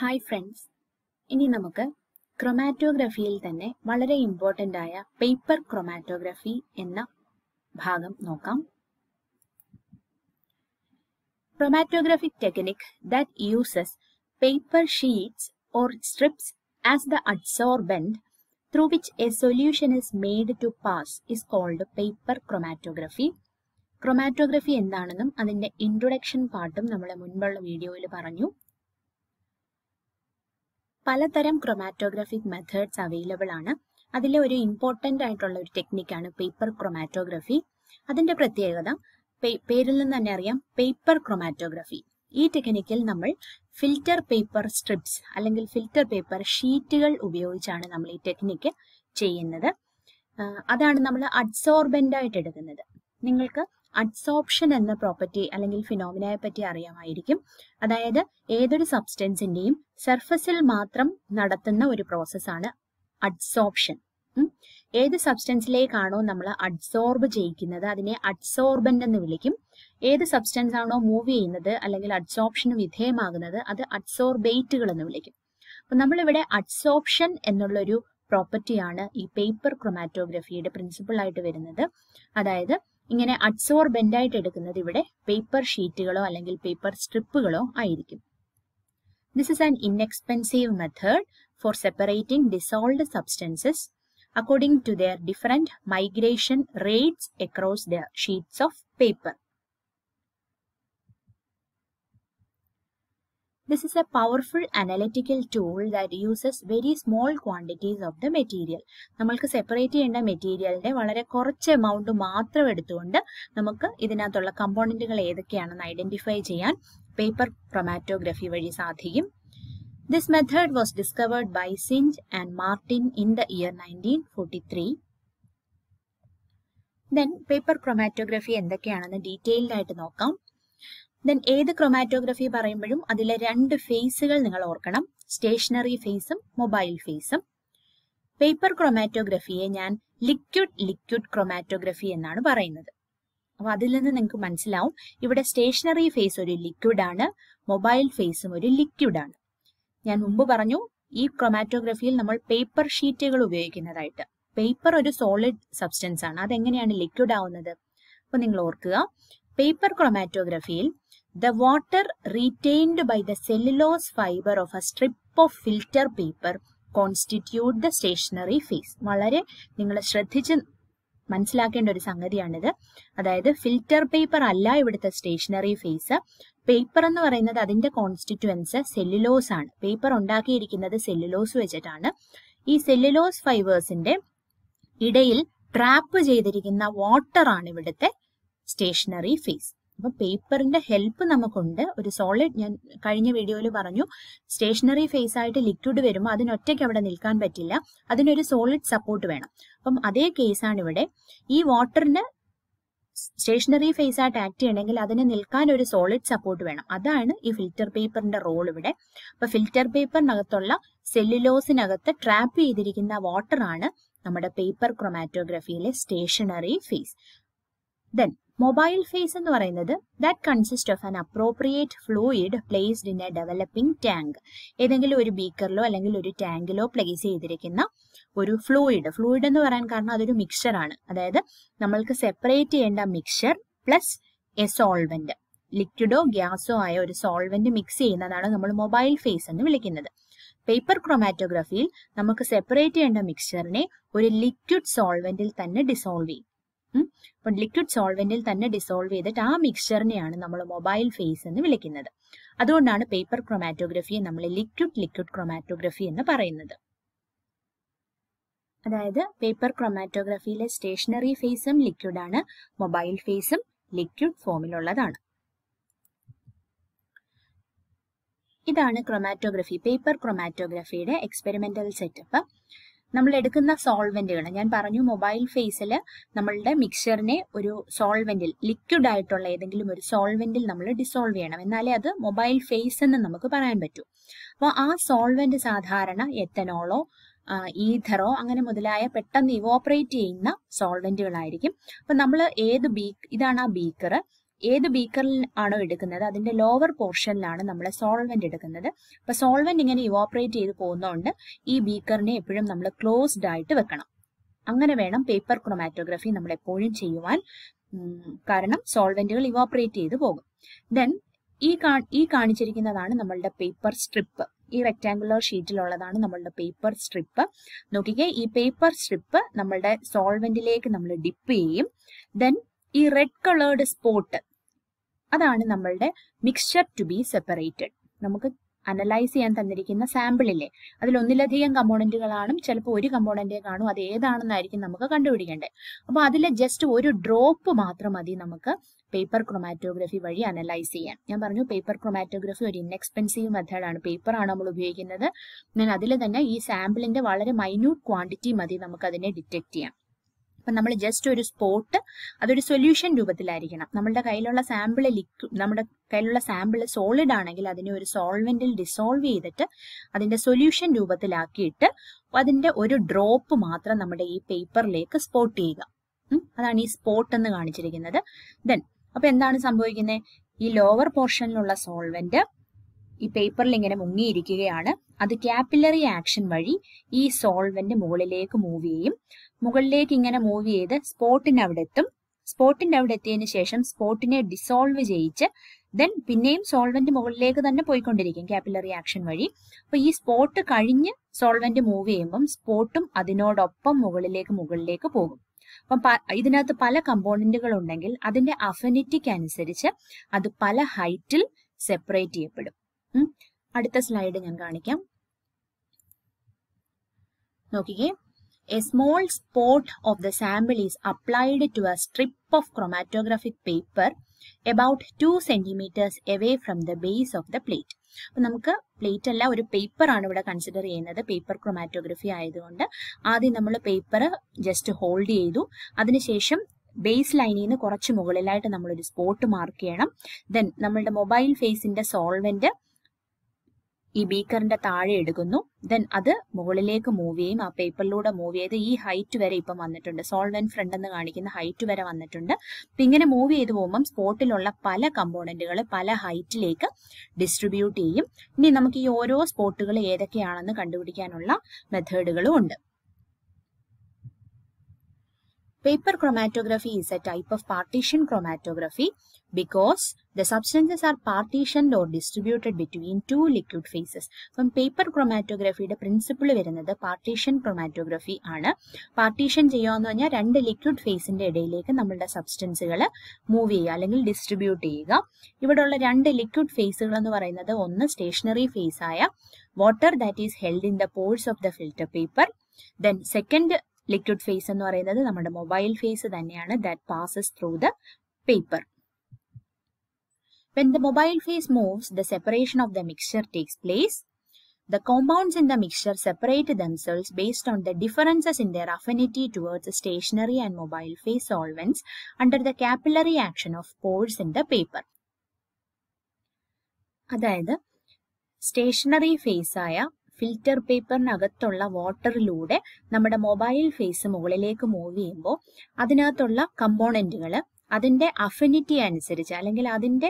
Hi friends ഇനി നമുക്ക് ക്രൊമാറ്റോഗ്രഫിയിൽ തന്നെ വളരെ ഇമ്പോർട്ടൻ്റ് ആയ പേപ്പർ ക്രൊമാറ്റോഗ്രഫി എന്ന ഭാഗം നോക്കാം chromatographic technique that uses paper sheets or strips as the adsorbent through which a solution is made to pass is called paper chromatography chromatography എന്താണെന്നും അതിൻ്റെ ഇൻട്രൊഡക്ഷൻ പാർട്ടും നമ്മൾ മുൻപുള്ള വീഡിയോയിൽ പറഞ്ഞു പലതരം ക്രൊമാറ്റോഗ്രാഫിക് മെത്തേഡ്സ് അവൈലബിൾ ആണ് അതിലെ ഒരു ഇമ്പോർട്ടൻ്റ് ആയിട്ടുള്ള ഒരു ടെക്നിക്കാണ് പേപ്പർ ക്രൊമാറ്റോഗ്രഫി അതിൻ്റെ പ്രത്യേകത പേരിൽ നിന്ന് തന്നെ അറിയാം പേപ്പർ ക്രൊമാറ്റോഗ്രഫി ഈ ടെക്നിക്കിൽ നമ്മൾ ഫിൽറ്റർ പേപ്പർ സ്ട്രിപ്സ് അല്ലെങ്കിൽ ഫിൽറ്റർ പേപ്പർ ഷീറ്റുകൾ ഉപയോഗിച്ചാണ് നമ്മൾ ഈ ടെക്നിക്ക് ചെയ്യുന്നത് അതാണ് നമ്മൾ അഡ്സോർബൻ്റ് ആയിട്ട് എടുക്കുന്നത് നിങ്ങൾക്ക് അഡ്സോപ്ഷൻ എന്ന പ്രോപ്പർട്ടി അല്ലെങ്കിൽ ഫിനോമിനയെ പറ്റി അറിയാമായിരിക്കും അതായത് ഏതൊരു സബ്സ്റ്റൻസിന്റെയും സർഫസിൽ മാത്രം നടത്തുന്ന ഒരു പ്രോസസ്സാണ് അഡ്സോപ്ഷൻ ഏത് സബ്സ്റ്റൻസിലേക്കാണോ നമ്മൾ അഡ്സോർബ് ചെയ്യിക്കുന്നത് അതിനെ അഡ്സോർബൻ്റ് എന്ന് വിളിക്കും ഏത് സബ്സ്റ്റൻസ് ആണോ മൂവ് ചെയ്യുന്നത് അല്ലെങ്കിൽ അഡ്സോപ്ഷന് വിധേയമാകുന്നത് അത് അഡ്സോർബേറ്റുകൾ എന്ന് വിളിക്കും അപ്പൊ നമ്മളിവിടെ അഡ്സോപ്ഷൻ എന്നുള്ളൊരു പ്രോപ്പർട്ടിയാണ് ഈ പേപ്പർ ക്രൊമാറ്റോഗ്രഫിയുടെ പ്രിൻസിപ്പിൾ ആയിട്ട് വരുന്നത് അതായത് ഇങ്ങനെ അഡ്സോർബെൻ്റ് ആയിട്ട് എടുക്കുന്നത് ഇവിടെ പേപ്പർ ഷീറ്റുകളോ അല്ലെങ്കിൽ പേപ്പർ സ്ട്രിപ്പുകളോ ആയിരിക്കും this is an inexpensive method for separating dissolved substances according to their different migration rates across the sheets of paper This is a powerful analytical tool that uses very small quantities of the material. നമ്മൾക്ക് separate ചെയ്യേണ്ട മെറ്റീരിയലിൻ്റെ വളരെ കുറച്ച് amount മാത്രം എടുത്തുകൊണ്ട് നമുക്ക് ഇതിനകത്തുള്ള കമ്പോണൻറ്റുകൾ ഏതൊക്കെയാണെന്ന് ഐഡൻറ്റിഫൈ ചെയ്യാൻ പേപ്പർ ക്രൊമാറ്റോഗ്രഫി വഴി സാധിക്കും this method was discovered by Synge and Martin in the year nineteen forty three then paper chromatography എന്തൊക്കെയാണെന്ന് ഡീറ്റെയിൽഡ് ആയിട്ട് നോക്കാം ദെൻ ഏത് ക്രൊമാറ്റോഗ്രഫി പറയുമ്പോഴും അതിലെ രണ്ട് ഫേസുകൾ നിങ്ങൾ ഓർക്കണം സ്റ്റേഷനറി ഫേസും മൊബൈൽ ഫേസും പേപ്പർ ക്രൊമാറ്റോഗ്രഫിയെ ഞാൻ ലിക്വിഡ് ലിക്വിഡ് ക്രൊമാറ്റോഗ്രഫി എന്നാണ് പറയുന്നത് അപ്പോൾ അതിൽ നിന്ന് നിങ്ങൾക്ക് മനസ്സിലാവും ഇവിടെ സ്റ്റേഷനറി ഫേസ് ഒരു ലിക്വിഡ് ആണ് മൊബൈൽ ഫേസും ഒരു ലിക്വിഡ് ആണ് ഞാൻ മുമ്പ് പറഞ്ഞു ഈ ക്രൊമാറ്റോഗ്രഫിയിൽ നമ്മൾ പേപ്പർ ഷീറ്റുകൾ ഉപയോഗിക്കുന്നതായിട്ട് പേപ്പർ ഒരു സോളിഡ് സബ്സ്റ്റൻസ് ആണ് അതെങ്ങനെയാണ് ലിക്വിഡ് ആവുന്നത് അപ്പോൾ നിങ്ങൾ ഓർക്കുക പേപ്പർ ക്രോമാറ്റോഗ്രഫിയിൽ the water retained by the cellulose fibre of a strip of filter paper constitute the stationary phase വളരെ നിങ്ങൾ ശ്രദ്ധിച്ച് മനസ്സിലാക്കേണ്ട ഒരു സംഗതിയാണിത് അതായത് ഫിൽറ്റർ പേപ്പർ അല്ല ഇവിടുത്തെ സ്റ്റേഷനറി ഫേസ് പേപ്പർ എന്ന് പറയുന്നത് അതിന്റെ കോൺസ്റ്റിറ്റുവൻസ് സെല്ലുലോസ് ആണ് പേപ്പർ ഉണ്ടാക്കിയിരിക്കുന്നത് സെല്ലുലോസ് വെച്ചിട്ടാണ് ഈ സെല്ലുലോസ് ഫൈബേഴ്സിന്റെ ഇടയിൽ ട്രാപ്പ് ചെയ്തിരിക്കുന്ന വാട്ടർ ആണ് ഇവിടുത്തെ സ്റ്റേഷനറി ഫീസ് അപ്പൊ പേപ്പറിന്റെ ഹെൽപ്പ് നമുക്കുണ്ട് ഒരു സോളിഡ് ഞാൻ കഴിഞ്ഞ വീഡിയോയിൽ പറഞ്ഞു സ്റ്റേഷനറി ഫേസ് ആയിട്ട് ലിക്വിഡ് വരുമ്പോൾ അതിനൊറ്റയ്ക്ക് അവിടെ നിൽക്കാൻ പറ്റില്ല അതിനൊരു സോളിഡ് സപ്പോർട്ട് വേണം അപ്പം അതേ കേസാണ് ഇവിടെ ഈ വാട്ടറിന് സ്റ്റേഷനറി ഫേസ് ആയിട്ട് ആക്ട് ചെയ്യണമെങ്കിൽ അതിന് നിൽക്കാൻ ഒരു സോളിഡ് സപ്പോർട്ട് വേണം അതാണ് ഈ ഫിൽറ്റർ പേപ്പറിന്റെ റോൾ ഇവിടെ അപ്പൊ ഫിൽറ്റർ പേപ്പറിനകത്തുള്ള സെല്ലുലോസിനകത്ത് ട്രാപ്പ് ചെയ്തിരിക്കുന്ന വാട്ടറാണ് നമ്മുടെ പേപ്പർ ക്രൊമാറ്റോഗ്രഫിയിലെ stationary phase then mobile phase എന്ന് പറയുന്നത് that consist of an appropriate fluid placed in a developing tank ഏതെങ്കിലും ഒരു ബീക്കറിലോ അല്ലെങ്കിൽ ഒരു ടാങ്കിലോ പ്ലേസ് ചെയ്തിരിക്കുന്ന ഒരു ഫ്ലൂയിഡ് ഫ്ലൂയിഡ് എന്ന് പറയാൻ കാരണം അതൊരു മിക്സ്ചറാണ് അതായത് നമ്മൾക്ക് സെപ്പറേറ്റ് ചെയ്യേണ്ട മിക്സ്ചർ പ്ലസ് എ സോൾവെന്റ് ലിക്വിഡോ ഗ്യാസോ ആയ ഒരു സോൾവെന്റ് മിക്സ് ചെയ്യുന്നതാണ് നമ്മൾ മൊബൈൽ ഫേസ് എന്ന് വിളിക്കുന്നത് പേപ്പർ ക്രൊമാറ്റോഗ്രഫിയിൽ നമുക്ക് സെപ്പറേറ്റ് ചെയ്യേണ്ട മിക്സ്ചറിനെ ഒരു ലിക്വിഡ് സോൾവെന്റിൽ തന്നെ ഡിസോൾവ് ചെയ്യും അപ്പം ലിക്വിഡ് സോൾവെന്റിൽ തന്നെ ഡിസോൾവ് ചെയ്തിട്ട് ആ മിക്സ്ചറിനെയാണ് നമ്മൾ മൊബൈൽ ഫേസ് എന്ന് വിളിക്കുന്നത് അതുകൊണ്ടാണ് പേപ്പർ ക്രൊമാറ്റോഗ്രഫിയെ നമ്മൾ ലിക്വിഡ് ലിക്വിഡ് ക്രൊമാറ്റോഗ്രഫി എന്ന് പറയുന്നത് അതായത് പേപ്പർ ക്രൊമാറ്റോഗ്രഫിയിലെ സ്റ്റേഷനറി ഫേസും ലിക്വിഡാണ് മൊബൈൽ ഫേസും ലിക്വിഡ് ഫോമിലുള്ളതാണ് ഇതാണ് ക്രൊമാറ്റോഗ്രഫി പേപ്പർ ക്രൊമാറ്റോഗ്രഫിയുടെ എക്സ്പെരിമെന്റൽ സെറ്റപ്പ് നമ്മൾ എടുക്കുന്ന സോൾവെന്റുകൾ ഞാൻ പറഞ്ഞു മൊബൈൽ ഫേസിൽ നമ്മളുടെ മിക്സ്ചറിനെ ഒരു സോൾവെന്റിൽ ലിക്വിഡ് ആയിട്ടുള്ള ഏതെങ്കിലും ഒരു സോൾവെന്റിൽ നമ്മൾ ഡിസോൾവ് ചെയ്യണം എന്നാലേ അത് മൊബൈൽ ഫേസ് എന്ന് നമുക്ക് പറയാൻ പറ്റൂ അപ്പോൾ ആ സോൾവെന്റ് സാധാരണ എത്തനോളോ ഈഥറോ അങ്ങനെ മുതലായ പെട്ടെന്ന് ഇവോപ്പറേറ്റ് ചെയ്യുന്ന സോൾവെന്റുകളായിരിക്കും അപ്പൊ നമ്മൾ ഏത് ബീക്ക് ഇതാണ് ആ ബീക്കർ ഏത് ബീക്കറിൽ ആണോ എടുക്കുന്നത് അതിൻ്റെ ലോവർ പോർഷനിലാണ് നമ്മൾ സോൾവെൻ്റ് എടുക്കുന്നത് അപ്പോൾ സോൾവെൻ്റ് ഇങ്ങനെ ഇവോപ്പറേറ്റ് ചെയ്ത് പോകുന്നതുകൊണ്ട് ഈ ബീക്കറിനെ എപ്പോഴും നമ്മൾ ക്ലോസ്ഡ് ആയിട്ട് വെക്കണം അങ്ങനെ വേണം പേപ്പർ ക്രൊമാറ്റോഗ്രഫി നമ്മൾ എപ്പോഴും ചെയ്യുവാൻ കാരണം സോൾവെൻറ്റുകൾ ഇവോപ്പറേറ്റ് ചെയ്ത് പോകും ദെൻ ഈ കാ ഈ കാണിച്ചിരിക്കുന്നതാണ് നമ്മളുടെ പേപ്പർ സ്ട്രിപ്പ് ഈ റെക്റ്റാങ്കുലർ ഷീറ്റിലുള്ളതാണ് നമ്മളുടെ പേപ്പർ സ്ട്രിപ്പ് നോക്കിക്കേ ഈ പേപ്പർ സ്ട്രിപ്പ് നമ്മളുടെ സോൾവെൻറ്റിലേക്ക് നമ്മൾ ഡിപ്പ് ചെയ്യും ദെൻ ഈ റെഡ് കളേർഡ് സ്പോട്ട് അതാണ് നമ്മളുടെ മിക്സ്ചർ ടു ബി സെപ്പറേറ്റഡ് നമുക്ക് അനലൈസ് ചെയ്യാൻ തന്നിരിക്കുന്ന സാമ്പിളില്ലേ അതിൽ ഒന്നിലധികം ചിലപ്പോൾ ഒരു കമ്പോണൻറ്റേ കാണും അത് ഏതാണെന്നായിരിക്കും നമുക്ക് കണ്ടുപിടിക്കേണ്ടത് അപ്പോൾ അതിൽ ജസ്റ്റ് ഒരു ഡ്രോപ്പ് മാത്രം മതി നമുക്ക് പേപ്പർ ക്രൊമാറ്റോഗ്രഫി വഴി അനലൈസ് ചെയ്യാൻ ഞാൻ പറഞ്ഞു പേപ്പർ ക്രൊമാറ്റോഗ്രഫി ഒരു ഇൻഎക്സ്പെൻസീവ് മെത്തേഡാണ് പേപ്പറാണ് നമ്മൾ ഉപയോഗിക്കുന്നത് ഞാൻ അതിൽ തന്നെ ഈ സാമ്പിളിൻ്റെ വളരെ മൈന്യൂട്ട് ക്വാണ്ടിറ്റി മതി നമുക്ക് അതിനെ ഡിറ്റക്ട് ചെയ്യാം അപ്പം നമ്മൾ ജസ്റ്റ് ഒരു സ്പോട്ട് അതൊരു സൊല്യൂഷൻ രൂപത്തിലായിരിക്കണം നമ്മളുടെ കയ്യിലുള്ള സാമ്പിൾ ലിക്വി നമ്മുടെ കയ്യിലുള്ള സാമ്പിൾ സോളിഡ് ആണെങ്കിൽ അതിനെ ഒരു സോൾവെന്റിൽ ഡിസോൾവ് ചെയ്തിട്ട് അതിന്റെ സൊല്യൂഷൻ രൂപത്തിലാക്കിയിട്ട് അതിന്റെ ഒരു ഡ്രോപ്പ് മാത്രം നമ്മുടെ ഈ പേപ്പറിലേക്ക് സ്പോട്ട് ചെയ്യുക അതാണ് ഈ സ്പോട്ട് എന്ന് കാണിച്ചിരിക്കുന്നത് ദെൻ അപ്പൊ എന്താണ് സംഭവിക്കുന്നത് ഈ ലോവർ പോർഷനിലുള്ള സോൾവെന്റ് ഈ പേപ്പറിൽ ഇങ്ങനെ മുങ്ങിയിരിക്കുകയാണ് അത് ക്യാപ്പിലറി ആക്ഷൻ വഴി ഈ സോൾവെന്റ് മുകളിലേക്ക് മൂവ് ചെയ്യും മുകളിലേക്ക് ഇങ്ങനെ മൂവ് ചെയ്ത് സ്പോട്ടിൻ്റെ അവിടെ എത്തും സ്പോട്ടിൻ്റെ അവിടെ എത്തിയതിന് ശേഷം സ്പോട്ടിനെ ഡിസോൾവ് ചെയ്യിച്ച് ദെൻ പിന്നെയും സോൾവെന്റ് മുകളിലേക്ക് തന്നെ പോയിക്കൊണ്ടിരിക്കും ക്യാപ്പിലറി ആക്ഷൻ വഴി അപ്പൊ ഈ സ്പോട്ട് കഴിഞ്ഞ് സോൾവെന്റ് മൂവ് ചെയ്യുമ്പം സ്പോട്ടും അതിനോടൊപ്പം മുകളിലേക്ക് മുകളിലേക്ക് പോകും അപ്പം ഇതിനകത്ത് പല കമ്പോണന്റുകൾ ഉണ്ടെങ്കിൽ അതിന്റെ അഫിനിറ്റിക്ക് അനുസരിച്ച് അത് പല ഹൈറ്റിൽ സെപ്പറേറ്റ് ചെയ്യപ്പെടും അടുത്ത സ്ലൈഡ് ഞാൻ കാണിക്കാം നോക്കിക്കേ A small spot of the sample is applied to a strip of chromatographic paper about two centimetres away from the base of the plate അപ്പം നമുക്ക് പ്ലേറ്റ് അല്ല ഒരു പേപ്പർ ആണ് ഇവിടെ കൺസിഡർ ചെയ്യുന്നത് പേപ്പർ ക്രൊമാറ്റോഗ്രഫി ആയതുകൊണ്ട് ആദ്യം നമ്മൾ പേപ്പർ ജസ്റ്റ് ഹോൾഡ് ചെയ്തു അതിനുശേഷം ബേസ് ലൈനിൽ നിന്ന് കുറച്ച് മുകളിലായിട്ട് നമ്മളൊരു സ്പോട്ട് മാർക്ക് ചെയ്യണം ദെൻ നമ്മളുടെ മൊബൈൽ ഫേസിൻ്റെ സോൾവെൻറ്റ് ഈ ബീക്കറിന്റെ താഴെ എടുക്കുന്നു ദെൻ അത് മുകളിലേക്ക് മൂവ് ചെയ്യും ആ പേപ്പറിലൂടെ മൂവ് ചെയ്ത് ഈ ഹൈറ്റ് വരെ ഇപ്പം വന്നിട്ടുണ്ട് സോൾവെന്റ് ഫ്രണ്ട് എന്ന് കാണിക്കുന്ന ഹൈറ്റ് വരെ വന്നിട്ടുണ്ട് അപ്പൊ ഇങ്ങനെ മൂവ് ചെയ്ത് പോകുമ്പം സ്പോട്ടിലുള്ള പല കമ്പോണന്റുകൾ പല ഹൈറ്റിലേക്ക് ഡിസ്ട്രിബ്യൂട്ട് ചെയ്യും ഇനി നമുക്ക് ഈ ഓരോ സ്പോട്ടുകൾ ഏതൊക്കെയാണെന്ന് കണ്ടുപിടിക്കാനുള്ള മെത്തേഡുകളും ഉണ്ട് Paper chromatography is a type of partition chromatography because the substances are partitioned or distributed between two liquid phases. അപ്പം പേപ്പർ ക്രൊമാറ്റോഗ്രഫിയുടെ പ്രിൻസിപ്പിൾ വരുന്നത് പാർട്ടീഷൻ ക്രൊമാറ്റോഗ്രഫി ആണ് പാർട്ടീഷൻ എന്ന് പറഞ്ഞാൽ രണ്ട് ലിക്വിഡ് ഫേസിന്റെ ഇടയിലേക്ക് നമ്മളുടെ സബ്സ്റ്റൻസുകൾ മൂവ് ചെയ്യുക അല്ലെങ്കിൽ ഡിസ്ട്രിബ്യൂട്ട് ചെയ്യുക ഇവിടെയുള്ള രണ്ട് ലിക്വിഡ് ഫേസുകൾ എന്ന് പറയുന്നത് ഒന്ന് സ്റ്റേഷനറി ഫേസ് ആയ water that is held in the pores of the filter paper then second liquid phase another mobile phase mobile phase തന്നെയാണ് that passes through the paper. When the mobile phase moves, the separation of the mixture takes place. The compounds in the mixture separate themselves based on the differences in their affinity towards stationary and mobile phase solvents under the capillary action of pores in the paper. അതായത് stationary ഫേസായ filter പേപ്പറിനകത്തുള്ള വാട്ടറിലൂടെ നമ്മുടെ mobile face മുകളിലേക്ക് move ചെയ്യുമ്പോൾ അതിനകത്തുള്ള കമ്പോണൻറ്റുകൾ അതിൻ്റെ affinity അനുസരിച്ച് അല്ലെങ്കിൽ അതിൻ്റെ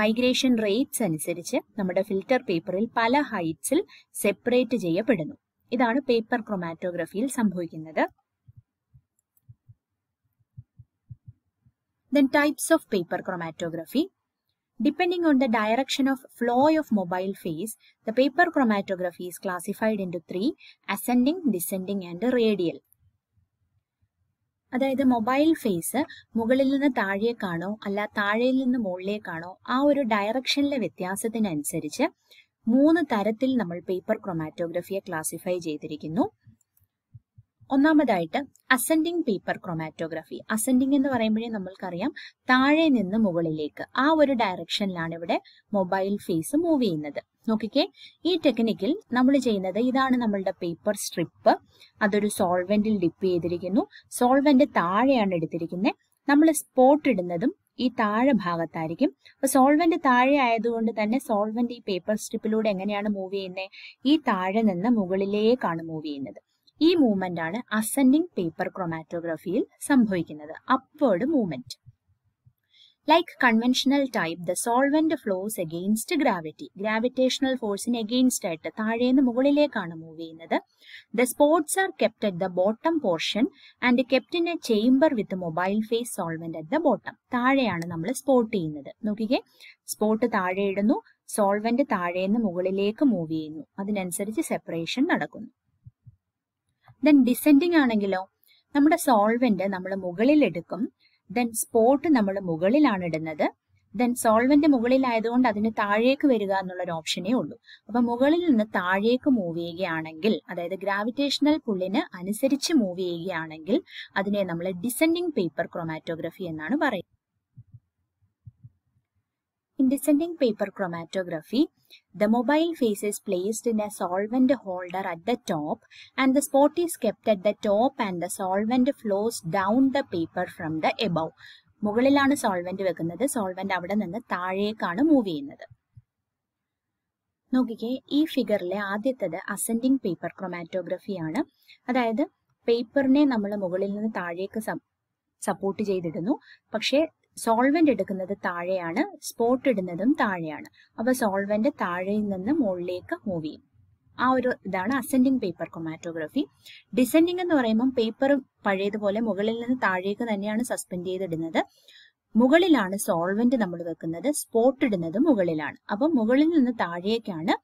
മൈഗ്രേഷൻ റേറ്റ്സ് അനുസരിച്ച് നമ്മുടെ ഫിൽറ്റർ പേപ്പറിൽ പല ഹൈറ്റ്സിൽ സെപ്പറേറ്റ് ചെയ്യപ്പെടുന്നു ഇതാണ് പേപ്പർ ക്രൊമാറ്റോഗ്രഫിയിൽ സംഭവിക്കുന്നത് then types of paper chromatography Depending on the direction of flow of mobile phase, the paper chromatography is classified into three, ascending, descending and radial. അതായത് മൊബൈൽ ഫേസ് മുകളിൽ നിന്ന് താഴേക്കാണോ അല്ല താഴെയിൽ നിന്ന് മുകളിലേക്കാണോ ആ ഒരു ഡയറക്ഷനിലെ വ്യത്യാസത്തിനനുസരിച്ച് മൂന്ന് തരത്തിൽ നമ്മൾ പേപ്പർ ക്രൊമാറ്റോഗ്രഫിയെ ക്ലാസിഫൈ ചെയ്തിരിക്കുന്നു ഒന്നാമതായിട്ട് അസെൻഡിങ് പേപ്പർ ക്രൊമാറ്റോഗ്രഫി അസെൻഡിങ് എന്ന് പറയുമ്പോഴേ നമ്മൾക്കറിയാം താഴെ നിന്ന് മുകളിലേക്ക് ആ ഒരു ഡയറക്ഷനിലാണ് ഇവിടെ മൊബൈൽ ഫേസ് മൂവ് ചെയ്യുന്നത് നോക്കിക്കേ ഈ ടെക്നിക്കിൽ നമ്മൾ ചെയ്യുന്നത് ഇതാണ് നമ്മളുടെ പേപ്പർ സ്ട്രിപ്പ് അതൊരു സോൾവെന്റിൽ ഡിപ്പ് ചെയ്തിരിക്കുന്നു സോൾവെന്റ് താഴെയാണ് എടുത്തിരിക്കുന്നത് നമ്മൾ സ്പോട്ട് ഇടുന്നതും ഈ താഴെ ഭാഗത്തായിരിക്കും അപ്പൊ സോൾവെന്റ് താഴെ ആയതുകൊണ്ട് തന്നെ സോൾവെന്റ് ഈ പേപ്പർ സ്ട്രിപ്പിലൂടെ എങ്ങനെയാണ് മൂവ് ചെയ്യുന്നത് ഈ താഴെ നിന്ന് മുകളിലേക്കാണ് മൂവ് ചെയ്യുന്നത് ഈ മൂവ്മെന്റ് ആണ് അസെൻഡിങ് പേപ്പർ ക്രൊമാറ്റോഗ്രഫിയിൽ സംഭവിക്കുന്നത് upward movement like conventional type the solvent flows against gravity gravitational ഫോഴ്സിന് എഗെയിൻസ്റ്റ് ആയിട്ട് താഴേന്ന് മുകളിലേക്കാണ് മൂവ് ചെയ്യുന്നത് the spots are kept at the bottom portion and kept in a chamber with mobile phase solvent at the bottom താഴെയാണ് നമ്മൾ spot ചെയ്യുന്നത് നോക്കിക്കേ spot താഴെ ഇടുന്നു സോൾവെന്റ് താഴേന്ന് മുകളിലേക്ക് മൂവ് ചെയ്യുന്നു അതിനനുസരിച്ച് സെപ്പറേഷൻ നടക്കുന്നു ദെൻ ഡിസെൻഡിങ് ആണെങ്കിലോ നമ്മുടെ സോൾവെന്റ് നമ്മൾ മുകളിൽ എടുക്കും ദെൻ സ്പോട്ട് നമ്മൾ മുകളിലാണ് ഇടുന്നത് ദെൻ സോൾവെന്റ് മുകളിലായതുകൊണ്ട് അതിന് താഴേക്ക് വരിക എന്നുള്ള ഒരു ഓപ്ഷനേ ഉള്ളൂ അപ്പൊ മുകളിൽ നിന്ന് താഴേക്ക് മൂവ് ചെയ്യുകയാണെങ്കിൽ അതായത് ഗ്രാവിറ്റേഷണൽ പുള്ളിന് അനുസരിച്ച് മൂവ് ചെയ്യുകയാണെങ്കിൽ അതിനെ നമ്മൾ ഡിസെൻഡിങ് പേപ്പർ ക്രോമാറ്റോഗ്രഫി എന്നാണ് പറയുന്നത് in descending paper chromatography The mobile face is placed in a solvent holder at the top and the spot is kept at the top and the solvent flows down the paper from the above. മുകളിലാണ് solvent വെക്കുന്നത് solvent അവിടെ നിന്ന് താഴേക്കാണ് move ചെയ്യുന്നത് നോക്കിക്കേ ഈ ഫിഗറിലെ ആദ്യത്തത് ascending paper ക്രൊമാറ്റോഗ്രഫിയാണ് അതായത് പേപ്പറിനെ നമ്മൾ മുകളിൽ നിന്ന് താഴേക്ക് സപ്പോർട്ട് ചെയ്തിടുന്നു പക്ഷേ സോൾവെന്റ് എടുക്കുന്നത് താഴെയാണ് സ്പോട്ട് ഇടുന്നതും താഴെയാണ് അപ്പോൾ സോൾവെന്റ് താഴെയിൽ നിന്ന് മുകളിലേക്ക് മൂവ് ചെയ്യും ആ ഒരു ഇതാണ് അസെൻഡിങ് പേപ്പർ കൊമാറ്റോഗ്രഫി ഡിസെൻഡിങ് എന്ന് പറയുമ്പോൾ പേപ്പർ പഴയതുപോലെ മുകളിൽ നിന്ന് താഴേക്ക് തന്നെയാണ് സസ്പെൻഡ് ചെയ്തിടുന്നത് മുകളിലാണ് സോൾവെന്റ് നമ്മൾ വെക്കുന്നത് സ്പോട്ട് ഇടുന്നത് മുകളിലാണ് അപ്പൊ മുകളിൽ നിന്ന് താഴേക്കാണ്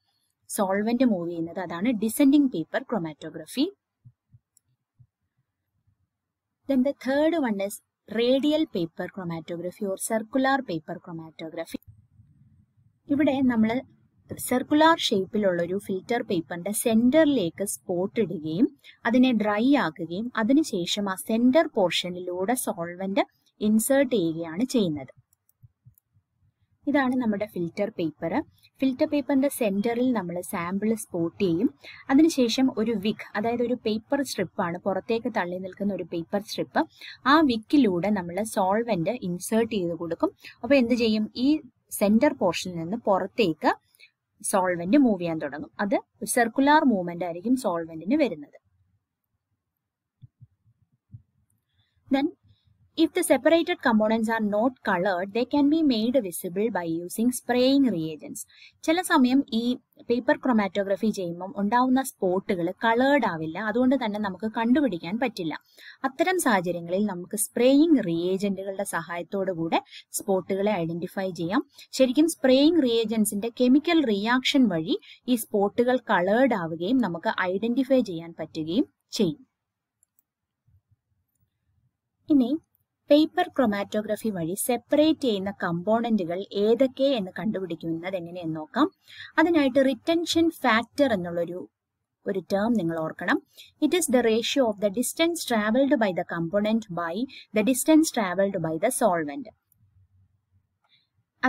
സോൾവെന്റ് മൂവ് ചെയ്യുന്നത് അതാണ് descending paper chromatography then the third one is radial paper chromatography or circular paper chromatography ഇവിടെ നമ്മൾ സർക്കുലാർ ഷേപ്പിലുള്ള ഒരു ഫിൽറ്റർ പേപ്പറിന്റെ സെന്ററിലേക്ക് സ്പോട്ട് ഇടുകയും അതിനെ ഡ്രൈ ആക്കുകയും അതിനുശേഷം ആ സെന്റർ പോർഷനിലൂടെ സോൾവെന്റ് ഇൻസേർട്ട് ചെയ്യുകയാണ് ചെയ്യുന്നത് ഇതാണ് നമ്മുടെ ഫിൽറ്റർ പേപ്പർ ഫിൽറ്റർ പേപ്പറിൻ്റെ സെൻറ്ററിൽ നമ്മൾ സാമ്പിൾ സ്പോട്ട് ചെയ്യും അതിനുശേഷം ഒരു വിക്ക് അതായത് ഒരു പേപ്പർ സ്ട്രിപ്പാണ് പുറത്തേക്ക് തള്ളി നിൽക്കുന്ന ഒരു പേപ്പർ സ്ട്രിപ്പ് ആ വിക്കിലൂടെ നമ്മൾ സോൾവെൻ്റ് ഇൻസേർട്ട് ചെയ്ത് കൊടുക്കും അപ്പോൾ എന്ത് ചെയ്യും ഈ സെൻറ്റർ പോർഷനിൽ നിന്ന് പുറത്തേക്ക് സോൾവെൻ്റ് മൂവ് ചെയ്യാൻ തുടങ്ങും അത് സർക്കുലർ മൂവ്മെൻ്റ് ആയിരിക്കും സോൾവെൻറ്റിന് വരുന്നത് then If the separated components are not colored, they can be made visible by using spraying reagents. ചില സമയം ഈ പേപ്പർ ക്രൊമാറ്റോഗ്രഫി ചെയ്യുമ്പം ഉണ്ടാവുന്ന സ്പോട്ടുകൾ കളേർഡ് ആവില്ല അതുകൊണ്ട് തന്നെ നമുക്ക് കണ്ടുപിടിക്കാൻ പറ്റില്ല അത്തരം സാഹചര്യങ്ങളിൽ നമുക്ക് സ്പ്രേയിങ് റിയേജന്റുകളുടെ സഹായത്തോടു കൂടെ സ്പോട്ടുകളെ ഐഡന്റിഫൈ ചെയ്യാം ശരിക്കും സ്പ്രേയിങ് റിയേജൻസിന്റെ കെമിക്കൽ റിയാക്ഷൻ വഴി ഈ സ്പോട്ടുകൾ കളേർഡ് ആവുകയും നമുക്ക് ഐഡന്റിഫൈ ചെയ്യാൻ പറ്റുകയും ചെയ്യും ഇനി പേപ്പർ ക്രൊമാറ്റോഗ്രഫി വഴി സെപ്പറേറ്റ് ചെയ്യുന്ന കമ്പോണന്റുകൾ ഏതൊക്കെ എന്ന് കണ്ടുപിടിക്കുന്നത് എങ്ങനെയെന്ന് നോക്കാം അതിനായിട്ട് റിറ്റൻഷൻ ഫാക്ടർ എന്നുള്ളൊരു ഒരു ടേം നിങ്ങൾ ഓർക്കണം it is the ratio of the distance travelled by the component by the distance travelled by the solvent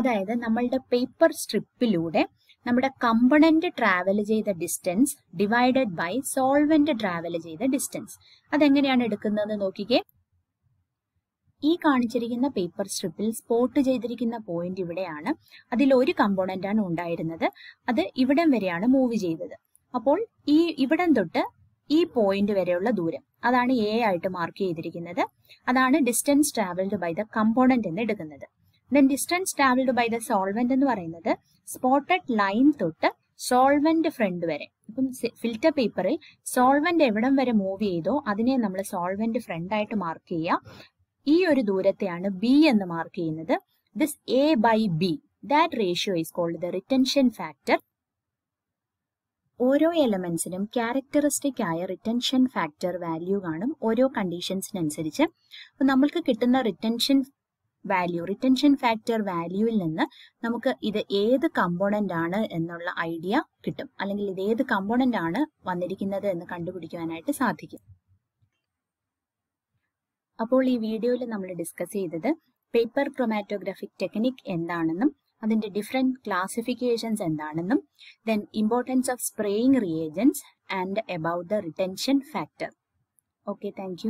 അതായത് നമ്മളുടെ പേപ്പർ സ്ട്രിപ്പിലൂടെ നമ്മുടെ കമ്പണന്റ് ട്രാവൽ ചെയ്ത distance divided by solvent travel ചെയ്ത ഡിസ്റ്റൻസ് അതെങ്ങനെയാണ് എടുക്കുന്നതെന്ന് നോക്കിക്കേ ഈ കാണിച്ചിരിക്കുന്ന പേപ്പർ സ്ട്രിപ്പിൽ സ്പോട്ട് ചെയ്തിരിക്കുന്ന പോയിന്റ് ഇവിടെയാണ് അതിൽ ഒരു കമ്പോണന്റ് ആണ് ഉണ്ടായിരുന്നത് അത് ഇവിടം വരെയാണ് മൂവ് ചെയ്തത് അപ്പോൾ ഈ ഇവിടം തൊട്ട് ഈ പോയിന്റ് വരെയുള്ള ദൂരം അതാണ് എ ആയിട്ട് മാർക്ക് ചെയ്തിരിക്കുന്നത് അതാണ് distance travelled by the component എന്ന് എടുക്കുന്നത് then distance travelled by the solvent എന്ന് പറയുന്നത് സ്പോട്ടഡ് ലൈൻ തൊട്ട് സോൾവെന്റ് ഫ്രണ്ട് വരെ ഇപ്പം ഫിൽറ്റർ പേപ്പറിൽ സോൾവെന്റ് എവിടം വരെ മൂവ് ചെയ്തോ അതിനെ നമ്മൾ സോൾവെന്റ് ഫ്രണ്ട് ആയിട്ട് മാർക്ക് ചെയ്യുക ഈ ഒരു ദൂരത്തെയാണ് ബി എന്ന് മാർക്ക് ചെയ്യുന്നത് this A by B that ratio is called the retention factor ഓരോ എലമെന്റ്സിനും ക്യാരക്ടറിസ്റ്റിക് ആയ റിറ്റൻഷൻ ഫാക്ടർ വാല്യൂ കാണും ഓരോ കണ്ടീഷൻസിനനുസരിച്ച് അപ്പോൾ നമ്മൾക്ക് കിട്ടുന്ന റിറ്റൻഷൻ വാല്യൂ റിറ്റൻഷൻ ഫാക്ടർ വാല്യൂവിൽ നിന്ന് നമുക്ക് ഇത് ഏത് കമ്പോണന്റ് ആണ് എന്നുള്ള ഐഡിയ കിട്ടും അല്ലെങ്കിൽ ഇത് ഏത് കമ്പോണന്റ് ആണ് വന്നിരിക്കുന്നത് എന്ന് കണ്ടുപിടിക്കുവാനായിട്ട് സാധിക്കും അപ്പോൾ ഈ വീഡിയോയിൽ നമ്മൾ ഡിസ്കസ് ചെയ്തത് പേപ്പർ ക്രൊമാറ്റോഗ്രാഫിക് ടെക്നിക് എന്താണെന്നും അതിന്റെ ഡിഫറെന്റ് ക്ലാസിഫിക്കേഷൻസ് എന്താണെന്നും then importance of spraying reagents and about the retention factor okay thank